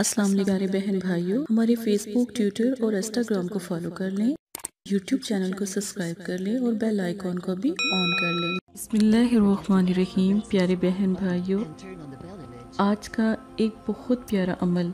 अस्सलाम प्यारे बहन भाइयों हमारे फेसबुक ट्विटर और इंस्टाग्राम को फॉलो कर लें यूट्यूब चैनल को सब्सक्राइब कर लें और बेल आइकॉन को भी ऑन कर लें रहीम प्यारे बहन भाइयों आज का एक बहुत प्यारा अमल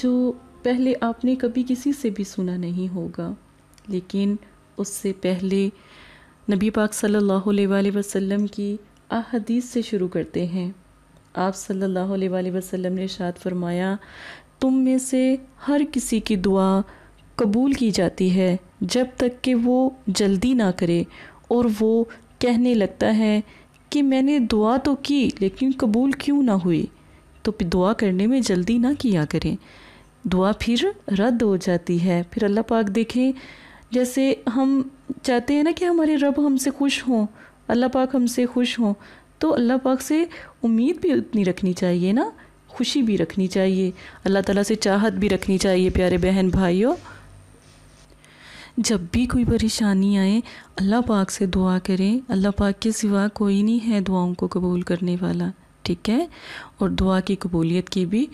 जो पहले आपने कभी किसी से भी सुना नहीं होगा लेकिन उससे पहले नबी पाक सल्लल्लाहु अलैहि वसल्लम की अहदीस से शुरू करते हैं आप सल्लल्लाहु अलैहि वसल्लम ने शाद फरमाया तुम में से हर किसी की दुआ कबूल की जाती है जब तक कि वो जल्दी ना करे और वो कहने लगता है कि मैंने दुआ तो की लेकिन कबूल क्यों ना हुई तो दुआ करने में जल्दी ना किया करें दुआ फिर रद्द हो जाती है फिर अल्लाह पाक देखें जैसे हम चाहते हैं ना कि हमारे रब हमसे खुश हों अल्लाह पाक हमसे खुश हों तो अल्लाह पाक से उम्मीद भी उतनी रखनी चाहिए ना खुशी भी रखनी चाहिए अल्लाह ताला से चाहत भी रखनी चाहिए प्यारे बहन भाइयों जब भी कोई परेशानी आए अल्लाह पाक से दुआ करें अल्लाह पाक के सिवा कोई नहीं है दुआओं को कबूल करने वाला ठीक है और दुआ की कबूलियत की भी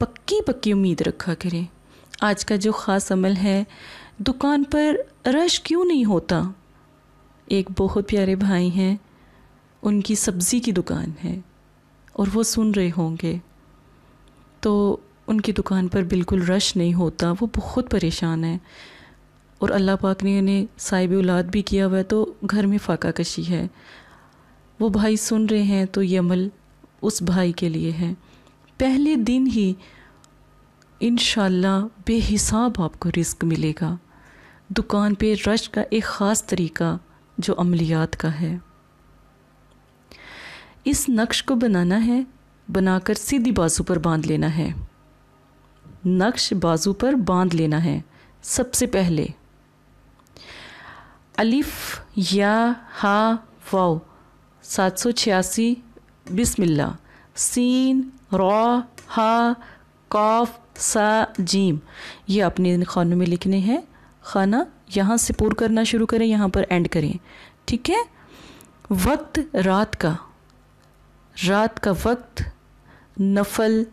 पक्की पक्की उम्मीद रखा करें आज का जो ख़ास अमल है दुकान पर रश क्यों नहीं होता एक बहुत प्यारे भाई हैं उनकी सब्ज़ी की दुकान है और वो सुन रहे होंगे तो उनकी दुकान पर बिल्कुल रश नहीं होता वो बहुत परेशान है और अल्लाह पाक ने उन्हें साहिब औलाद भी किया हुआ है तो घर में फाका कशी है वो भाई सुन रहे हैं तो ये अमल उस भाई के लिए है पहले दिन ही इन बेहिसाब आपको रिस्क मिलेगा दुकान पे रश का एक ख़ास तरीका जो अमलियात का है इस नक्श को बनाना है बनाकर सीधी बाजू पर बांध लेना है नक्श बाजू पर बांध लेना है सबसे पहले अलिफ या हा वाओ सात सौ छियासी बिसमिल्ला सीन रॉ हा कॉफ सा जीम ये अपने इन खानों में लिखने हैं खाना यहाँ से पूर करना शुरू करें यहाँ पर एंड करें ठीक है वक्त रात का रात का वक्त नफल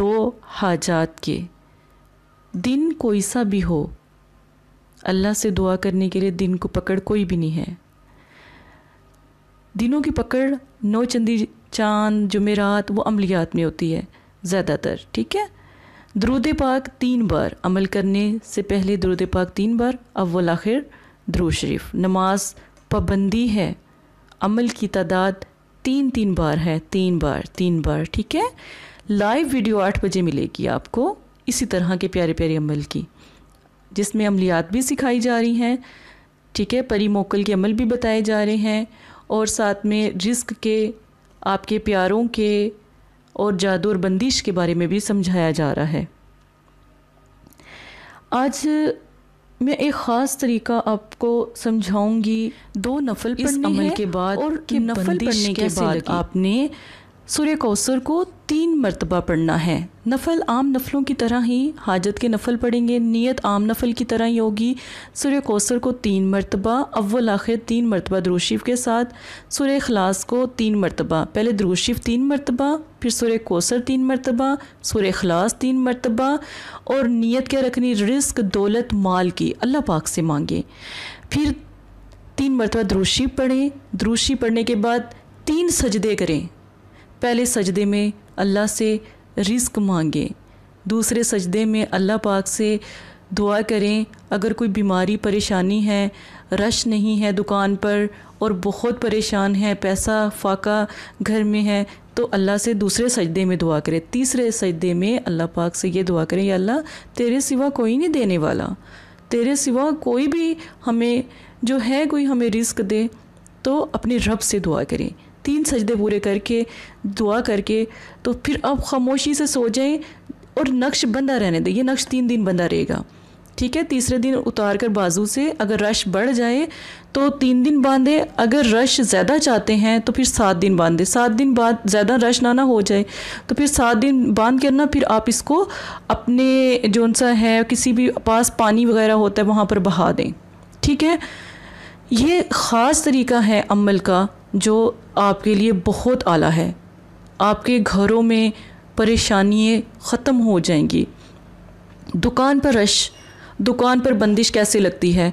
दो हाजात के दिन कोई सा भी हो अल्लाह से दुआ करने के लिए दिन को पकड़ कोई भी नहीं है दिनों की पकड़ नौ चंदी चांद जुमेरात वो अमलियात में होती है ज़्यादातर ठीक है द्रुद पाक तीन बार अमल करने से पहले द्रुद पाक तीन बार अव्वल आखिर ध्रुव शरीफ नमाज पाबंदी है अमल की तादाद तीन तीन बार है तीन बार तीन बार ठीक है लाइव वीडियो आठ बजे मिलेगी आपको इसी तरह के प्यारे प्यारे अमल की जिसमें अमलियात भी सिखाई जा रही हैं ठीक है परी मोकल के अमल भी बताए जा रहे हैं और साथ में रिस्क के आपके प्यारों के और जादू और बंदिश के बारे में भी समझाया जा रहा है आज मैं एक ख़ास तरीका आपको समझाऊंगी दो नफल इस अमल के बाद और नफल पढ़ने के बाद आपने सूर्य कौसर को तीन मरतबा पढ़ना है नफल आम नफलों की तरह ही हाजत के नफल पढ़ेंगे नियत आम नफल की तरह ही होगी सूर्य कौसर को तीन मरतबा अव्वल आखिर तीन मरतबा द्रोशिफ के साथ सूर्य खलास को तीन मरतबा पहले द्रोशिफ तीन मरतबा फिर सूर्य कौसर तीन मरतबा सूर्य खलास तीन मरतबा और नीयत क्या रखनी रिस्क दौलत माल की अल्लाह पाक से मांगे फिर तीन मरतबा द्रोशिफ पढ़ें द्रोशी पढ़ने के बाद तीन सजदे करें पहले सजदे में अल्लाह से रिस्क मांगें दूसरे सजदे में अल्लाह पाक से दुआ करें अगर कोई बीमारी परेशानी है रश नहीं है दुकान पर और बहुत परेशान है पैसा फाका घर में है तो अल्लाह से दूसरे सजदे में दुआ करें तीसरे सजदे में अल्लाह पाक से ये दुआ करें या अल्लाह तेरे सिवा कोई नहीं देने वाला तेरे सिवा कोई भी हमें जो है कोई हमें रिस्क दे तो अपने रब से दुआ करें तीन सजदे पूरे करके दुआ करके तो फिर आप खामोशी से सो जाएं और नक्श बंदा रहने दें ये नक्श तीन दिन बंदा रहेगा ठीक है तीसरे दिन उतार कर बाजू से अगर रश बढ़ जाए तो तीन दिन बांधे अगर रश ज़्यादा चाहते हैं तो फिर सात दिन बांधे सात दिन बाद ज़्यादा रश ना ना हो जाए तो फिर सात दिन बांध कर ना फिर आप इसको अपने जो सा है किसी भी पास पानी वगैरह होता है वहाँ पर बहा दें ठीक है ये ख़ास तरीका है अमल का जो आपके लिए बहुत आला है आपके घरों में परेशानियाँ ख़त्म हो जाएंगी दुकान पर रश दुकान पर बंदिश कैसे लगती है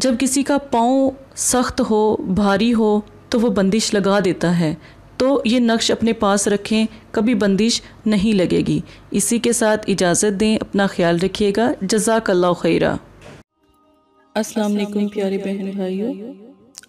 जब किसी का पाँव सख्त हो भारी हो तो वो बंदिश लगा देता है तो ये नक्श अपने पास रखें कभी बंदिश नहीं लगेगी इसी के साथ इजाज़त दें अपना ख्याल रखिएगा जजाकल्ला खैरा अस्सलाम वालेकुम प्यारे बहन भाइयों